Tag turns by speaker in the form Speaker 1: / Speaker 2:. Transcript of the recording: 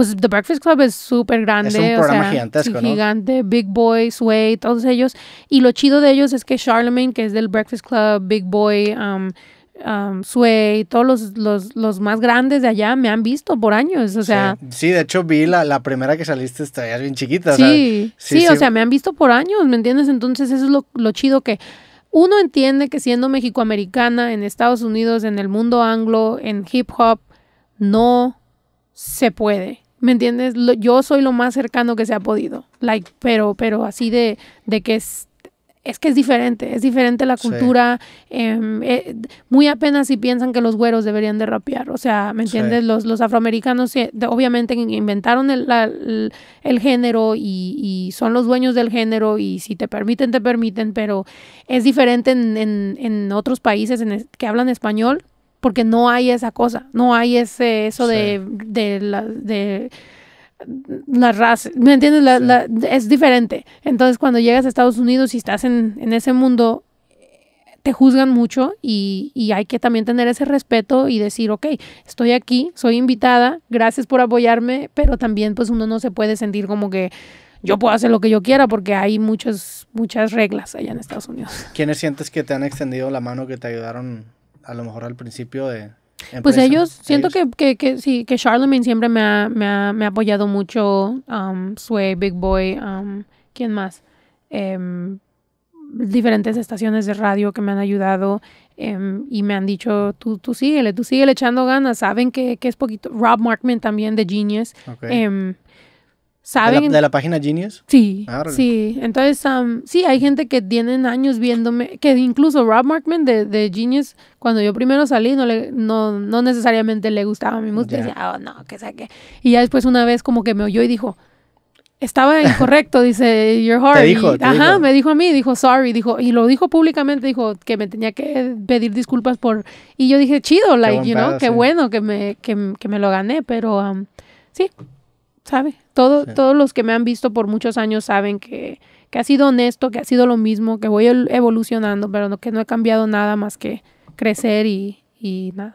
Speaker 1: pues The Breakfast Club es súper grande. Es un programa gigantesco, ¿no? Gigante, Big Boy, Sway, todos ellos. Y lo chido de ellos es que Charlemagne, que es del Breakfast Club, Big Boy, um, um Sway, todos los, los, los, más grandes de allá me han visto por años, o sea... Sí, de hecho vi la, primera que saliste, estabas bien chiquita, sí, sí, sí, o sea, me han visto por años, ¿me entiendes? Entonces eso es lo, lo chido que... Uno entiende que siendo mexicoamericana en Estados Unidos, en el mundo anglo, en hip hop, no se puede. ¿Me entiendes? yo soy lo más cercano que se ha podido. Like, pero, pero así de, de que es, es que es diferente, es diferente la cultura. Em, eh, muy apenas si piensan que los güeros deberían de rapear. O sea, ¿me entiendes? Los, afroamericanos obviamente inventaron el, el, género y, y, son los dueños del género y si te permiten, te permiten, pero es diferente en, en, otros países en que hablan español porque no hay esa cosa, no hay ese, eso de, de, la, raza, ¿me entiendes? es diferente. Entonces, cuando llegas a Estados Unidos y estás en, ese mundo, te juzgan mucho y, hay que también tener ese respeto y decir, ok, estoy aquí, soy invitada, gracias por apoyarme, pero también pues uno no se puede sentir como que
Speaker 2: yo puedo hacer lo que
Speaker 1: yo quiera porque hay muchas, muchas reglas allá en Estados Unidos. ¿Quiénes sientes que te han extendido la mano, que te ayudaron a lo mejor al principio de... Pues ellos, siento Que, que, sí, que Charlemagne siempre me ha, apoyado mucho, um, Sway, Big Boy, um, ¿quién más? Em, diferentes estaciones de radio que me han ayudado em, y me han dicho, tú, tú síguele, tú síguele echando ganas, saben que, es poquito. Rob Markman también de Genius. Okay. Em, ¿Saben? ¿De la, página Genius? Sí, ah, sí. Entonces, sí, hay gente que tienen años viéndome, que incluso Rob Markman de, de Genius, cuando yo primero salí, no, le, no, necesariamente le gustaba mi música. decía, oh, no, que saque. Y ya después una vez como que me oyó y dijo, estaba incorrecto, dice, your heart. Te dijo, ajá, me dijo a mí, dijo, sorry, dijo, y lo dijo públicamente, dijo que me tenía que pedir disculpas por, y yo dije, chido, like, you know, qué bueno que me, que, me lo gané, pero sí sabe. Todo, Todos los que me han visto por muchos años saben que, ha sido honesto, que ha sido lo mismo, que voy evolucionando, pero no, que no he cambiado nada más que crecer y, y nada.